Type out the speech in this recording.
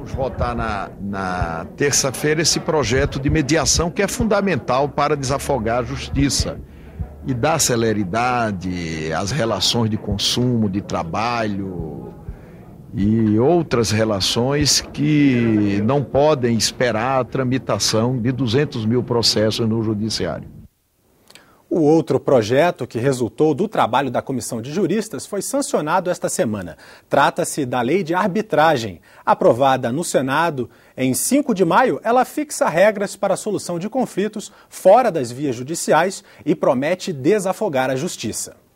vamos votar na, na terça-feira esse projeto de mediação que é fundamental para desafogar a justiça e dar celeridade às relações de consumo, de trabalho e outras relações que não podem esperar a tramitação de 200 mil processos no judiciário. O outro projeto que resultou do trabalho da comissão de juristas foi sancionado esta semana. Trata-se da Lei de Arbitragem. Aprovada no Senado em 5 de maio, ela fixa regras para a solução de conflitos fora das vias judiciais e promete desafogar a justiça.